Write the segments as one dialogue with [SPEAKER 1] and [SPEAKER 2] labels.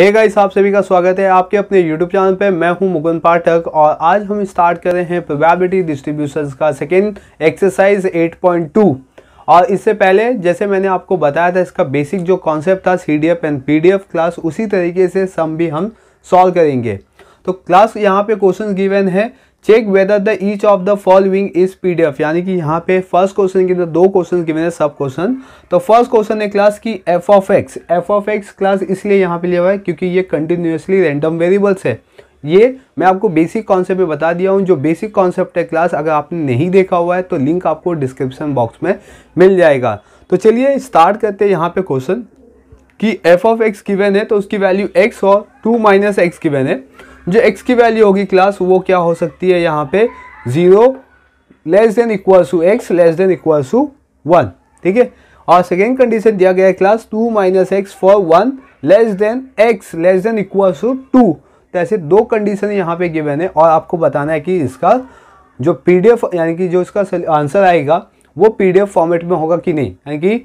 [SPEAKER 1] hey guys आप सभी का स्वागत है आपके अपने यूट्यूब चैनल पे मैं हूं मुकुंद पाठक और आज हम स्टार्ट कर रहे हैं प्रोबेबिलिटी डिस्ट्रीब्यूशंस का सेकेंड एक्सरसाइज 8.2 और इससे पहले जैसे मैंने आपको बताया था इसका बेसिक जो कॉन्सेप्ट था C D and P class उसी तरीके से सम भी हम सॉल्व करेंगे तो क्लास यहाँ पे क्वेश्चन गिवेन है check whether the each of the following is PDF यानी कि यहाँ पे फर्स्ट क्वेश्चन के अंदर दो क्वेश्चन गिवन है सब क्वेश्चन तो फर्स्ट क्वेश्चन है क्लास की F of X F of X class इसलिए यहाँ पे लिया हुआ है क्योंकि ये कंटिन्यूसली रैंडम वेरिएबल्स है ये मैं आपको बेसिक कॉन्सेप्ट में बता दिया हूँ जो बेसिक कॉन्सेप्ट है क्लास अगर आपने नहीं देखा हुआ है तो लिंक आपको डिस्क्रिप्शन बॉक्स में मिल जाएगा तो चलिए स्टार्ट करते हैं यहाँ पे क्वेश्चन कि एफ ऑफ एक्स गिवन है तो उसकी वैल्यू एक्स और टू माइनस एक्स गिवन है जो एक्स की वैल्यू होगी क्लास वो क्या हो सकती है यहाँ पे zero less than equal to X less than equal to one ठीक है और सेकेंड कंडीशन दिया गया है class two minus X for one less than x less than equal to two तो ऐसे दो कंडीशन यहाँ पे गिवन है और आपको बताना है कि इसका जो पीडीएफ यानी कि जो इसका आंसर आएगा वो पीडीएफ फॉर्मेट में होगा कि नहीं यानी कि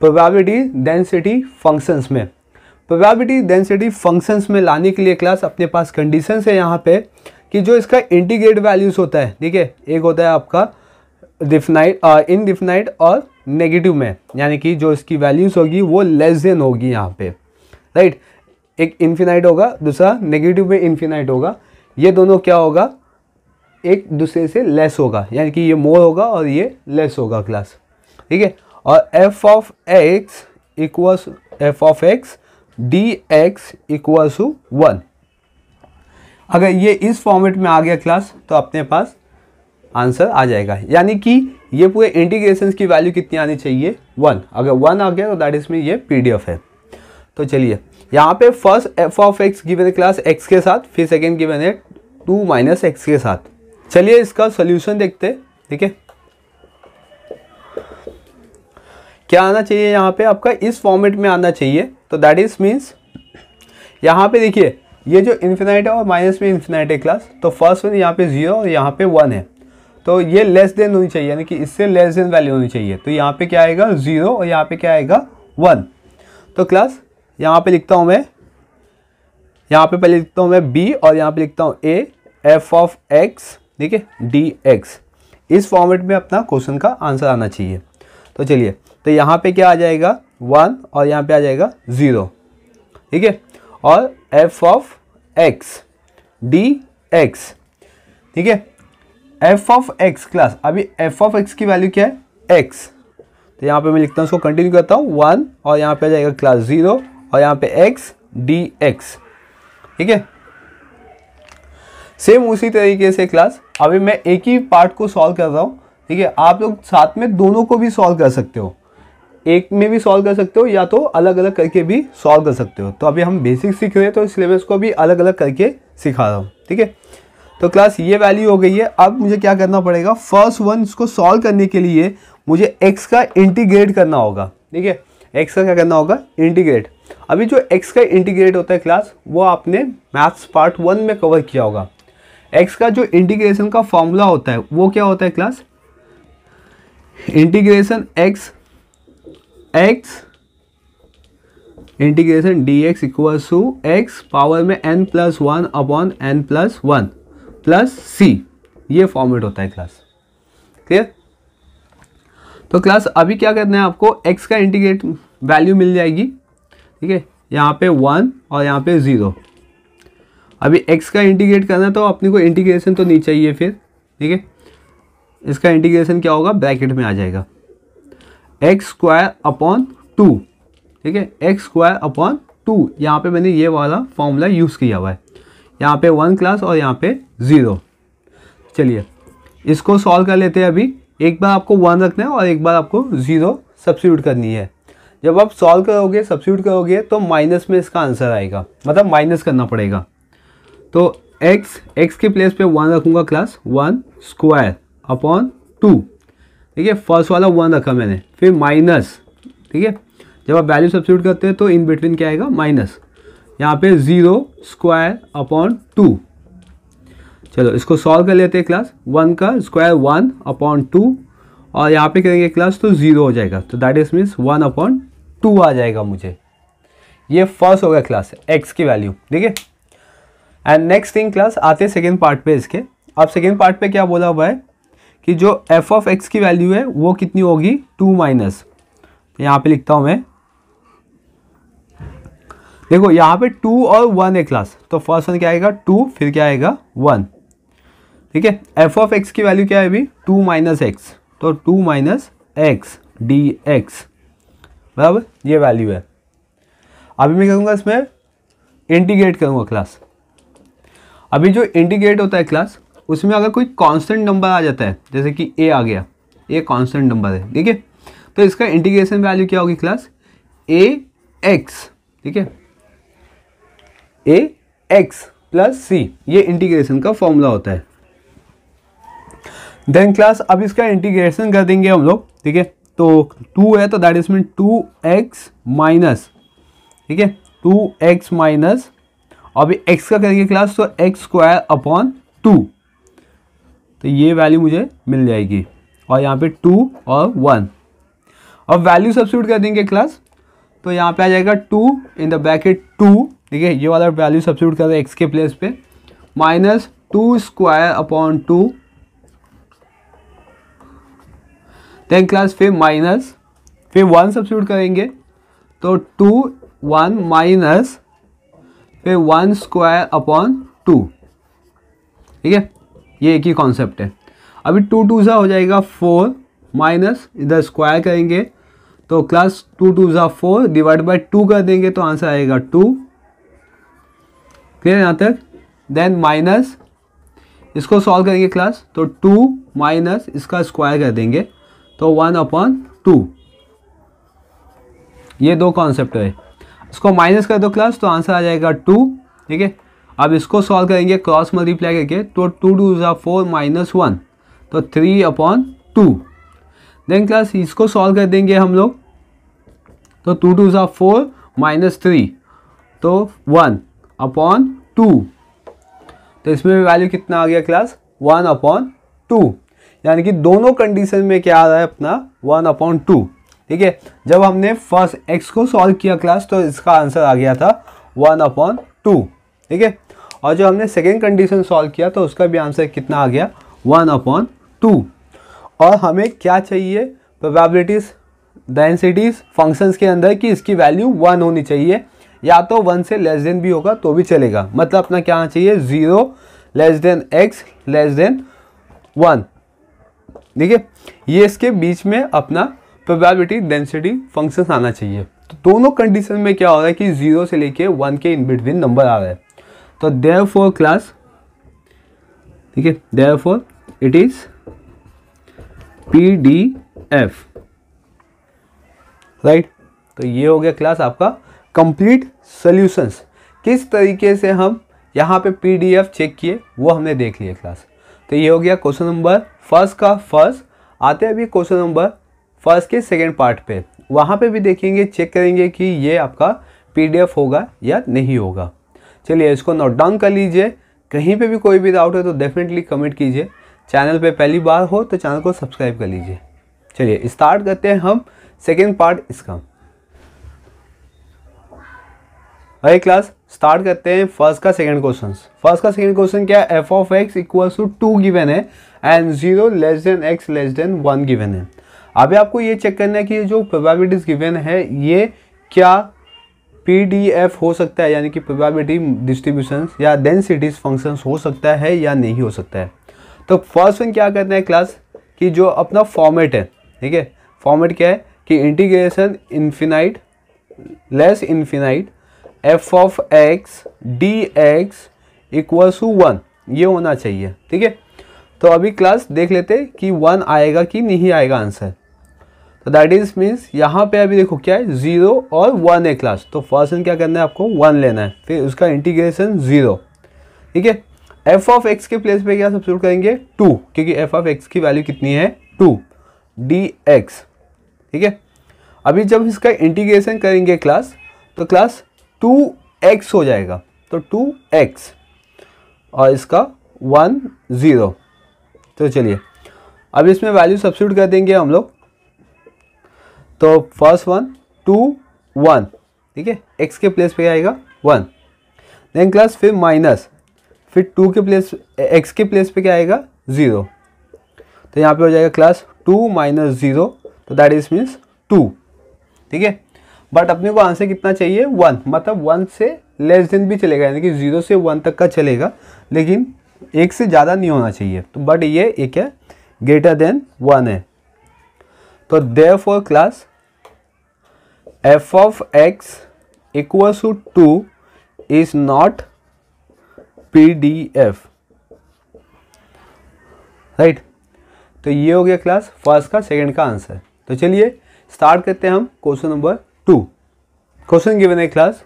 [SPEAKER 1] प्रोबेबिलिटी डेंसिटी फंक्शंस में प्रोबेबिलिटी डेंसिटी फंक्शंस में लाने के लिए क्लास अपने पास कंडीशन है यहाँ पे कि जो इसका इंटीग्रेट वैल्यूज़ होता है ठीक है एक होता है आपका डिफनाइट इन uh, और नेगेटिव में यानी कि जो इसकी वैल्यूज़ होगी वो लेस देन होगी यहाँ पे राइट एक इन्फिनाइट होगा दूसरा नेगेटिव में इन्फिनाइट होगा ये दोनों क्या होगा एक दूसरे से लेस होगा यानी कि ये मोर होगा और ये लेस होगा क्लास ठीक है और F of X equal F of x D X equal to one अगर ये इस फॉर्मेट में आ गया क्लास तो अपने पास आंसर आ जाएगा यानी कि ये पूरे इंटीग्रेशन की वैल्यू कितनी आनी चाहिए वन अगर वन आ गया तो दैट इज में ये पी है तो चलिए यहाँ पे first F of X given class X के साथ फिर सेकेंड गिवेन है टू माइनस एक्स के साथ चलिए इसका सोल्यूशन देखते ठीक है क्या आना चाहिए यहाँ पे आपका इस फॉर्मेट में आना चाहिए तो दैट इज मीन्स यहाँ पे देखिए ये जो इन्फिनाइट है और माइनस में इन्फिनाइट है क्लास तो फर्स्ट वन यहाँ पे जीरो और यहाँ पे वन है तो ये लेस देन होनी चाहिए यानी कि इससे लेस देन वैल्यू होनी चाहिए तो यहाँ पे क्या आएगा जीरो और यहाँ पे क्या आएगा वन तो क्लास यहाँ पे लिखता हूँ मैं यहाँ पे पहले लिखता हूँ मैं बी और यहाँ पे लिखता हूँ ए एफ ऑफ एक्स ठीक है डी एक्स इस फॉर्मेट में अपना क्वेश्चन का आंसर आना चाहिए तो चलिए तो यहाँ पे क्या आ जाएगा वन और यहाँ पे आ जाएगा ज़ीरो ठीक है और F of x D X ठीक है एफ ऑफ एक्स क्लास अभी एफ ऑफ एक्स की वैल्यू क्या है एक्स तो यहाँ पे मैं लिखता हूँ उसको कंटिन्यू करता हूँ वन और यहाँ पे आ जाएगा क्लास ज़ीरो और यहाँ पे एक्स डी एक्स ठीक है सेम उसी तरीके से क्लास अभी मैं एक ही पार्ट को सॉल्व कर रहा हूँ ठीक है आप लोग साथ में दोनों को भी सॉल्व कर सकते हो एक में भी सॉल्व कर सकते हो या तो अलग अलग करके भी सॉल्व कर सकते हो तो अभी हम बेसिक सीख रहे हैं तो सिलेबस को भी अलग अलग करके सिखा रहा हूँ ठीक है तो क्लास ये वैल्यू हो गई है अब मुझे क्या करना पड़ेगा फर्स्ट वन इसको सॉल्व करने के लिए मुझे एक्स का इंटीग्रेट करना होगा ठीक है एक्स का क्या करना होगा इंटीग्रेट अभी जो एक्स का इंटीग्रेट होता है क्लास वो आपने मैथ्स पार्ट वन में कवर किया होगा एक्स का जो इंटीग्रेशन का फॉर्मूला होता है वो क्या होता है class integration X X integration D x equals to X power में N plus one upon N plus one plus C ये फॉर्मेट होता है क्लास क्लियर तो क्लास अभी क्या करना है आपको एक्स का इंटीग्रेट वैल्यू मिल जाएगी ठीक है यहाँ पे वन और यहाँ पे ज़ीरो अभी एक्स का इंटीग्रेट करना तो अपने को इंटीग्रेशन तो नहीं चाहिए फिर ठीक है इसका इंटीग्रेशन क्या होगा ब्रैकेट में आ जाएगा एक्स स्क्वायर अपॉन टू ठीक है एक्स स्क्वायर अपॉन टू यहाँ पे मैंने ये वाला फॉर्मूला यूज़ किया हुआ है यहाँ पे वन क्लास और यहाँ पे ज़ीरो चलिए इसको सॉल्व कर लेते हैं अभी एक बार आपको वन रखना है और एक बार आपको ज़ीरो सब्सिट्यूट करनी है जब आप सॉल्व करोगे सब्सिट्यूट करोगे तो माइनस में इसका आंसर आएगा मतलब माइनस करना पड़ेगा तो एक्स एक्स के प्लेस पे वन रखूँगा class one square upon two ठीक है फर्स्ट वाला वन रखा मैंने फिर माइनस ठीक है जब आप वैल्यू सब्सिट्यूट करते हैं तो इन बिटवीन क्या आएगा माइनस यहाँ पे ज़ीरो स्क्वायर अपॉन टू चलो इसको सॉल्व कर लेते हैं क्लास वन का स्क्वायर वन अपॉन टू और यहाँ पे करेंगे क्लास तो ज़ीरो हो जाएगा तो that is means one upon two आ जाएगा मुझे ये फर्स्ट हो गया क्लास एक्स की वैल्यू ठीक है एंड नेक्स्ट थिंग क्लास आते सेकेंड पार्ट पे इसके अब सेकेंड पार्ट पे क्या बोला हुआ है कि जो एफ ऑफ एक्स की वैल्यू है वो कितनी होगी टू माइनस यहाँ पे लिखता हूँ मैं देखो यहाँ पे टू और वन है क्लास तो फर्स्ट वन क्या आएगा टू फिर क्या आएगा वन ठीक है एफ ऑफ एक्स की वैल्यू क्या है अभी टू माइनस एक्स तो two minus X D X बराबर ये वैल्यू है अभी मैं करूँगा इसमें इंटीग्रेट करूँगा क्लास अभी जो इंटीग्रेट होता है क्लास उसमें अगर कोई कांस्टेंट नंबर आ जाता है जैसे कि ए आ गया ए कांस्टेंट नंबर है ठीक है तो इसका इंटीग्रेशन वैल्यू क्या होगी क्लास ए एक्स ठीक है ए एक्स प्लस सी ये इंटीग्रेशन का फॉर्मूला होता है देन क्लास अब इसका इंटीग्रेशन कर देंगे हम लोग ठीक है तो टू है तो that is mean two X minus ठीक है टू एक्स माइनस अभी एक्स का करेंगे क्लास तो एक्स स्क्वायर अपॉन टू तो ये वैल्यू मुझे मिल जाएगी और यहाँ पे टू और वन और वैल्यू सब्सिट्यूट कर देंगे क्लास तो यहाँ पे आ जाएगा two in the bracket two ठीक है ये वाला वैल्यू सब्सिट्यूट कर रहे एक्स के प्लेस पे minus two square upon two ten class फिर माइनस फिर वन सब्सिट्यूट करेंगे तो टू वन माइनस फिर वन स्क्वायर अपॉन टू ठीक है ये एक ही कॉन्सेप्ट है अभी टू टू ज़ा हो जाएगा फोर माइनस इधर स्क्वायर करेंगे तो क्लास टू टू ज़ा फोर डिवाइड बाई टू कर देंगे तो आंसर आएगा टू क्लियर यहाँ तक देन माइनस इसको सॉल्व करेंगे क्लास तो टू माइनस इसका स्क्वायर कर देंगे तो वन अपॉन टू ये दो कॉन्सेप्ट है इसको माइनस कर दो क्लास तो आंसर आ जाएगा टू ठीक है अब इसको सॉल्व करेंगे क्रॉस मल्टीप्लाई करके तो टू टू ज़ा फोर माइनस वन तो three upon two then class इसको सॉल्व कर देंगे हम लोग तो टू टू ज़ा फोर माइनस थ्री तो वन अपॉन टू तो इसमें वैल्यू कितना आ गया क्लास वन अपॉन टू यानी कि दोनों कंडीशन में क्या आ रहा है अपना वन अपॉन टू ठीक है जब हमने फर्स्ट एक्स को सॉल्व किया क्लास तो इसका आंसर आ गया था वन अपॉन टू ठीक है और जो हमने सेकेंड कंडीशन सॉल्व किया तो उसका भी आंसर कितना आ गया वन अपॉन टू और हमें क्या चाहिए प्रोबेबिलिटीज़ डेंसिटीज़ फंक्शंस के अंदर कि इसकी वैल्यू वन होनी चाहिए या तो वन से लेस देन भी होगा तो भी चलेगा मतलब अपना क्या आना चाहिए zero less than x less than one ठीक है ये इसके बीच में अपना प्रोबेबिलिटी डेंसिटी फंक्शंस आना चाहिए तो दोनों कंडीशन में क्या हो रहा है कि ज़ीरो से लेके वन के इन बिटवीन नंबर आ रहा है तो देव फोर क्लास ठीक है therefore it is P D F right तो ये हो गया क्लास आपका कंप्लीट सॉल्यूशंस किस तरीके से हम यहाँ पे पीडीएफ चेक किए वो हमने देख लिया क्लास तो ये हो गया क्वेश्चन नंबर फर्स्ट का फर्स्ट आते अभी क्वेश्चन नंबर फर्स्ट के सेकेंड पार्ट पे वहाँ पे भी देखेंगे चेक करेंगे कि ये आपका पीडीएफ होगा या नहीं होगा चलिए इसको नोट डाउन कर लीजिए कहीं पे भी कोई भी डाउट है तो डेफिनेटली कमेंट कीजिए चैनल पे पहली बार हो तो चैनल को सब्सक्राइब कर लीजिए चलिए स्टार्ट करते हैं हम सेकेंड पार्ट इसका अरे क्लास स्टार्ट करते हैं फर्स्ट का सेकंड क्वेश्चन फर्स्ट का सेकंड क्वेश्चन क्या है F of X equal to two given है and zero less than x less than one given है अभी आपको ये चेक करना है कि जो प्रोबेबिलिटीज गिवेन है ये क्या पी हो सकता है यानी कि प्रोबेबिलिटी डिस्ट्रीब्यूशन या डेंसिटीज फंक्शन हो सकता है या नहीं हो सकता है तो फर्स्ट वन क्या करना है क्लास कि जो अपना फॉर्मेट है ठीक है फॉर्मेट क्या है कि integration infinite less infinite F of x D x equals to one ये होना चाहिए ठीक है तो अभी क्लास देख लेते कि वन आएगा कि नहीं आएगा आंसर तो दैट इज मीन्स यहाँ पे अभी देखो क्या है जीरो और वन है क्लास तो फर्स्ट क्या करना है आपको वन लेना है फिर उसका इंटीग्रेशन जीरो ठीक है एफ ऑफ एक्स के प्लेस पे क्या सब्सिट्यूट करेंगे टू क्योंकि एफ ऑफ एक्स की वैल्यू कितनी है टू डी एक्स ठीक है अभी जब इसका इंटीग्रेशन करेंगे क्लास तो क्लास टू एक्स हो जाएगा तो टू एक्स और इसका वन ज़ीरो तो चलिए अब इसमें वैल्यू सब्सिट्यूट कर देंगे हम लोग तो फर्स्ट वन टू वन ठीक है एक्स के प्लेस पे आएगा वन देन क्लास फिर माइनस फिर टू के प्लेस एक्स के प्लेस पे क्या आएगा ज़ीरो तो यहाँ पे हो जाएगा क्लास टू माइनस ज़ीरो तो दैट इज मीन्स टू ठीक है बट अपने को आंसर कितना चाहिए वन मतलब वन से लेस देन भी चलेगा यानी कि जीरो से वन तक का चलेगा लेकिन एक से ज़्यादा नहीं होना चाहिए तो बट ये एक है ग्रेटर देन वन है तो therefore class F of X of two two is not P D F right तो ये हो गया क्लास फर्स्ट का सेकंड का आंसर तो चलिए स्टार्ट करते हैं हम question number two question given है class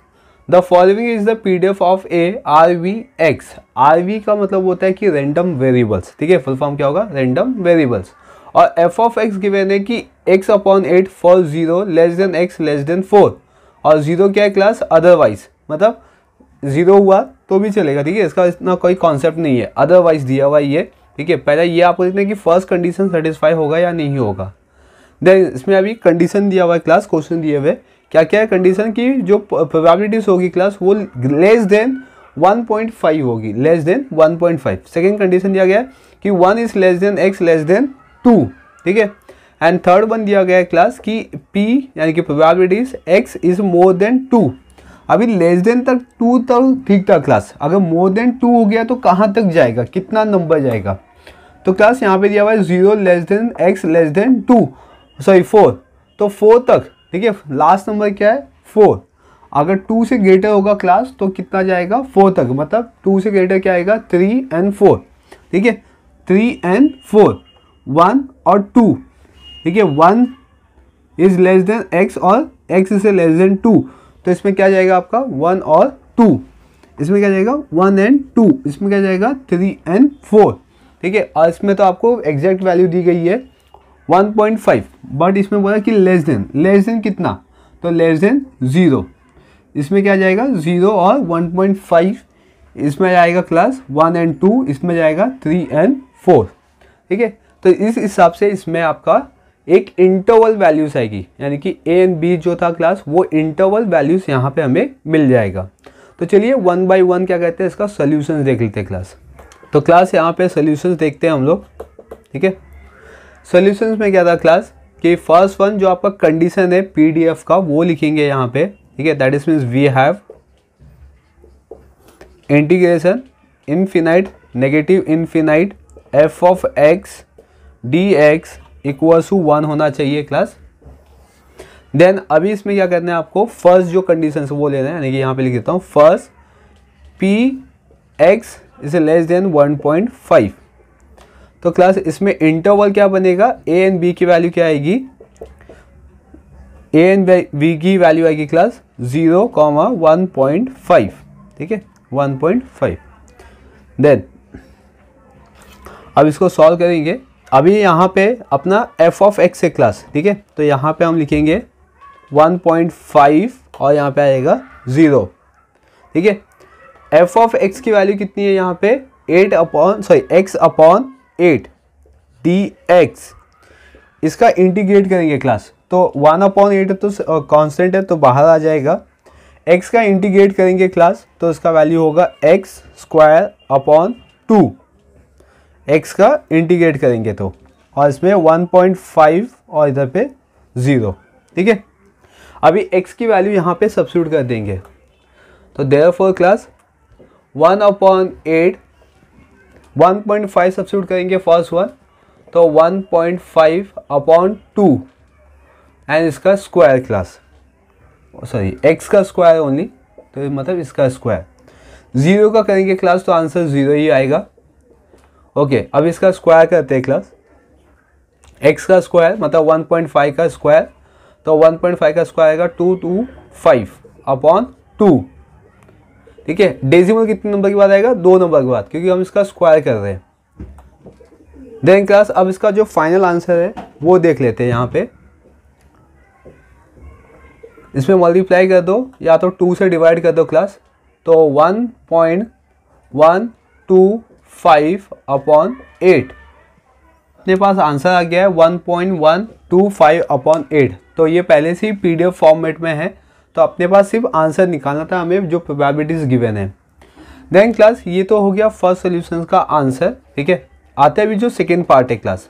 [SPEAKER 1] the following is the PDF of a R V X R V का मतलब होता है कि रेंडम वेरिएबल्स ठीक है फुल फॉर्म क्या होगा रेंडम वेरिएबल्स और एफ ऑफ एक्स गिवेन है कि X upon eight for zero less than x less than four और जीरो क्या है क्लास अदरवाइज मतलब जीरो हुआ तो भी चलेगा ठीक है इसका इतना कोई कॉन्सेप्ट नहीं है अदरवाइज दिया हुआ ये ठीक है पहले ये आपको देखना है कि फर्स्ट कंडीशन सेटिस्फाई होगा या नहीं होगा देन इसमें अभी कंडीशन दिया हुआ है क्लास क्वेश्चन दिए हुए क्या क्या है कंडीशन की जो प्रोबेबिलिटीज होगी क्लास वो लेस देन 1.5 होगी लेस देन 1.5 सेकंड कंडीशन दिया गया है कि 1 is less than x less than two ठीक है एंड थर्ड वन दिया गया है क्लास कि पी यानी कि probabilities X is more than two अभी लेस देन तक टू तक तो ठीक था क्लास अगर मोर देन टू हो गया तो कहाँ तक जाएगा कितना नंबर जाएगा तो क्लास यहाँ पे दिया हुआ है zero less than x less than two sorry four तो फोर तक ठीक है लास्ट नंबर क्या है फोर अगर टू से ग्रेटर होगा क्लास तो कितना जाएगा फोर तक मतलब टू से ग्रेटर क्या आएगा थ्री एंड फोर ठीक है थ्री एंड फोर वन और टू ठीक है one is less than x और x is less than two तो इसमें क्या जाएगा आपका वन और टू इसमें क्या जाएगा वन एंड टू इसमें क्या जाएगा थ्री एंड फोर ठीक है और इसमें तो आपको एग्जैक्ट वैल्यू दी गई है वन पॉइंट फाइव बट इसमें बोला कि लेस देन लेस देन कितना तो लेस देन ज़ीरो इसमें क्या जाएगा ज़ीरो और वन पॉइंट फाइव इसमें जाएगा क्लास वन एंड टू इसमें जाएगा थ्री एंड फोर ठीक है तो इस हिसाब से इसमें आपका एक इंटरवल वैल्यूज आएगी यानी कि ए एंड बी जो था क्लास वो इंटरवल वैल्यूज यहाँ पे हमें मिल जाएगा तो चलिए वन बाय वन क्या कहते हैं इसका सोल्यूशन देख लेते हैं क्लास तो क्लास यहाँ पे सोल्यूशन देखते हैं हम लोग ठीक है सोल्यूशन में क्या था क्लास कि फर्स्ट वन जो आपका कंडीशन है पीडीएफ का वो लिखेंगे यहाँ पे ठीक है that is means we have integration infinite negative infinite f of x D x equals to one होना चाहिए क्लास देन अभी इसमें क्या करना है आपको फर्स्ट जो कंडीशन है वो लेना है यानी कि यहाँ पे लिख देता हूँ first p x is less than one point five तो क्लास इसमें इंटरवल क्या बनेगा ए एंड बी की वैल्यू क्या आएगी ए एंड बी की वैल्यू आएगी class zero comma one point five ठीक है वन पॉइंट फाइव देन अब इसको सॉल्व करेंगे अभी यहाँ पे अपना एफ ऑफ एक्स है क्लास ठीक है तो यहाँ पे हम लिखेंगे 1.5 और यहाँ पे आएगा ज़ीरो ठीक है एफ ऑफ एक्स की वैल्यू कितनी है यहाँ पे 8 upon sorry x upon eight d x इसका इंटीग्रेट करेंगे क्लास तो वन अपॉन एट तो कांस्टेंट uh, है तो बाहर आ जाएगा एक्स का इंटीग्रेट करेंगे क्लास तो इसका वैल्यू होगा x square upon two x का इंटीग्रेट करेंगे तो और इसमें 1.5 और इधर पे ज़ीरो ठीक है अभी एक्स की वैल्यू यहाँ पे सब्सिट्यूट कर देंगे तो there four class one upon eight one point five substitute करेंगे फर्स्ट वन तो one point five upon two and इसका स्क्वायर क्लास सॉरी एक्स का स्क्वायर ओनली तो मतलब इसका स्क्वायर ज़ीरो का करेंगे क्लास तो आंसर ज़ीरो ही आएगा ओके अब इसका स्क्वायर करते हैं क्लास एक्स का स्क्वायर मतलब 1.5 का स्क्वायर तो 1.5 का स्क्वायर आएगा two two five upon two ठीक है डेसिमल कितने नंबर के बाद आएगा दो नंबर के बाद क्योंकि हम इसका स्क्वायर कर रहे हैं देन क्लास अब इसका जो फाइनल आंसर है वो देख लेते हैं यहाँ पे इसमें मल्टीप्लाई कर दो या तो टू से डिवाइड कर दो क्लास तो one point one two five upon eight अपने पास आंसर आ गया है one point one two five upon eight तो ये पहले से ही पीडीएफ फॉर्मेट में है तो अपने पास सिर्फ आंसर निकालना था हमें जो प्रोबेबिलिटीज़ गिवन है देन क्लास ये तो हो गया फर्स्ट सोल्यूशन का आंसर ठीक है आते अभी जो सेकेंड पार्ट है क्लास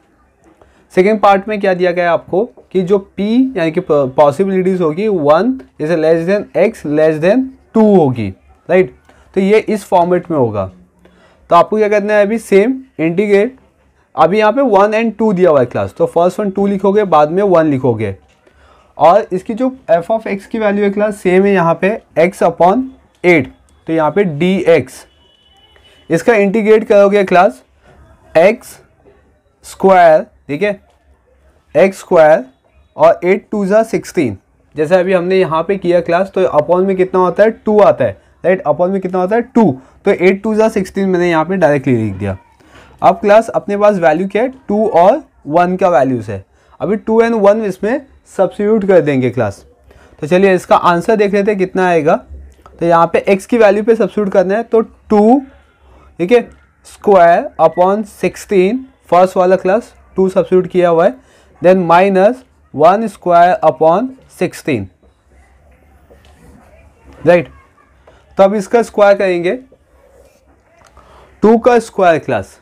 [SPEAKER 1] सेकेंड पार्ट में क्या दिया गया आपको कि जो p यानी कि पॉसिबिलिटीज़ होगी one is less than x less than two होगी राइट तो ये इस फॉर्मेट में होगा तो आपको क्या करना है अभी सेम इंटीग्रेट अभी यहाँ पे वन एंड टू दिया हुआ है क्लास तो फर्स्ट वन टू लिखोगे बाद में वन लिखोगे और इसकी जो एफ ऑफ एक्स की वैल्यू है क्लास सेम है यहाँ पे एक्स अपॉन एट तो यहाँ पे डी एक्स इसका इंटीग्रेट करोगे क्लास एक्स स्क्वायर ठीक है एक्स स्क्वायर और एट टू ज़ा सिक्सटीन जैसे अभी हमने यहाँ पे किया क्लास तो अपॉन में कितना होता है टू आता है राइट एट अपॉन में कितना होता है टू तो एट टू ज़ा सिक्सटीन मैंने यहाँ पे डायरेक्टली लिख दिया अब क्लास अपने पास वैल्यू क्या है टू और वन का वैल्यूज़ है अभी टू एंड वन इसमें सब्सिट्यूट कर देंगे क्लास तो चलिए इसका आंसर देख लेते हैं कितना आएगा तो यहाँ पे x की वैल्यू पे सब्सिट्यूट करना है तो टू ठीक है स्क्वायर अपॉन सिक्सटीन फर्स्ट वाला क्लास टू सब्सिट्यूट किया हुआ है then minus one square upon sixteen right तो अब इसका स्क्वायर करेंगे टू का स्क्वायर क्लास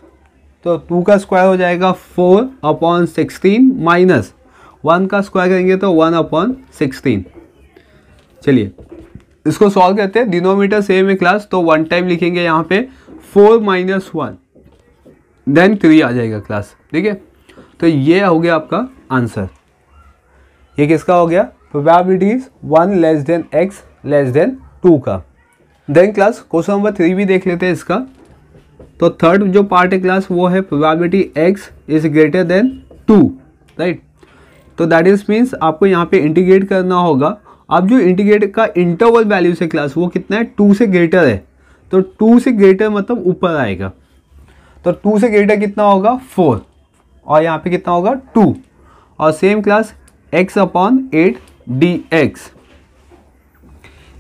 [SPEAKER 1] तो टू का स्क्वायर हो जाएगा four upon sixteen minus one का स्क्वायर करेंगे तो वन अपॉन सिक्सटीन चलिए इसको सॉल्व करते हैं डिनोमीटर सेम है क्लास तो वन टाइम लिखेंगे यहाँ पे four minus one then three आ जाएगा क्लास ठीक है तो ये हो गया आपका आंसर ये किसका हो गया probability is one less than x less than two का then class question number three भी देख लेते हैं इसका तो थर्ड जो पार्ट है क्लास वो है probability x is greater than two right तो दैट इज मीन्स आपको यहाँ पे इंटीग्रेट करना होगा अब जो इंटीग्रेट का इंटरवल वैल्यूज है क्लास वो कितना है टू से ग्रेटर है तो टू से ग्रेटर मतलब ऊपर आएगा तो टू से ग्रेटर कितना होगा फोर और यहाँ पे कितना होगा टू और same class x upon eight d x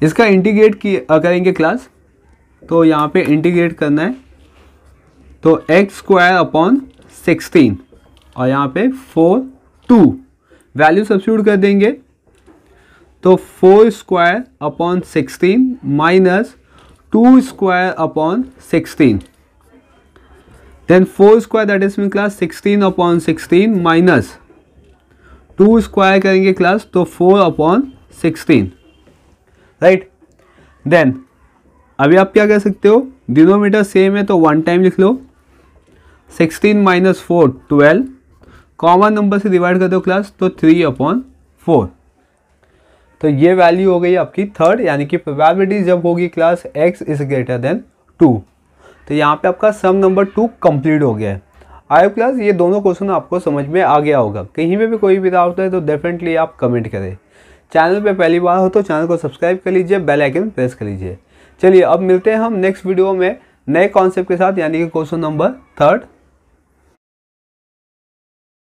[SPEAKER 1] इसका इंटीग्रेट की करेंगे क्लास तो यहाँ पे इंटीग्रेट करना है तो एक्स स्क्वायर अपॉन सिक्सटीन और यहाँ पे फोर टू वैल्यू सब्सिट्यूट कर देंगे तो four square upon sixteen minus two square upon sixteen then four square that is mean class sixteen upon sixteen minus two square करेंगे क्लास तो four upon sixteen right then अभी आप क्या कह सकते हो डिनोमीटर सेम है तो वन टाइम लिख लो sixteen minus four twelve common number से डिवाइड कर दो क्लास तो थ्री अपॉन फोर तो ये वैल्यू हो गई आपकी थर्ड यानी कि प्रोबेबिलिटी जब होगी class x is greater than two तो यहाँ पे आपका सम नंबर टू कंप्लीट हो गया है आयो क्लास ये दोनों क्वेश्चन आपको समझ में आ गया होगा कहीं पर भी कोई भी डाउट है तो डेफिनेटली आप कमेंट करें चैनल पे पहली बार हो तो चैनल को सब्सक्राइब कर लीजिए बेल आइकन प्रेस कर लीजिए चलिए अब मिलते हैं हम नेक्स्ट वीडियो में नए कॉन्सेप्ट के साथ यानी कि क्वेश्चन नंबर थर्ड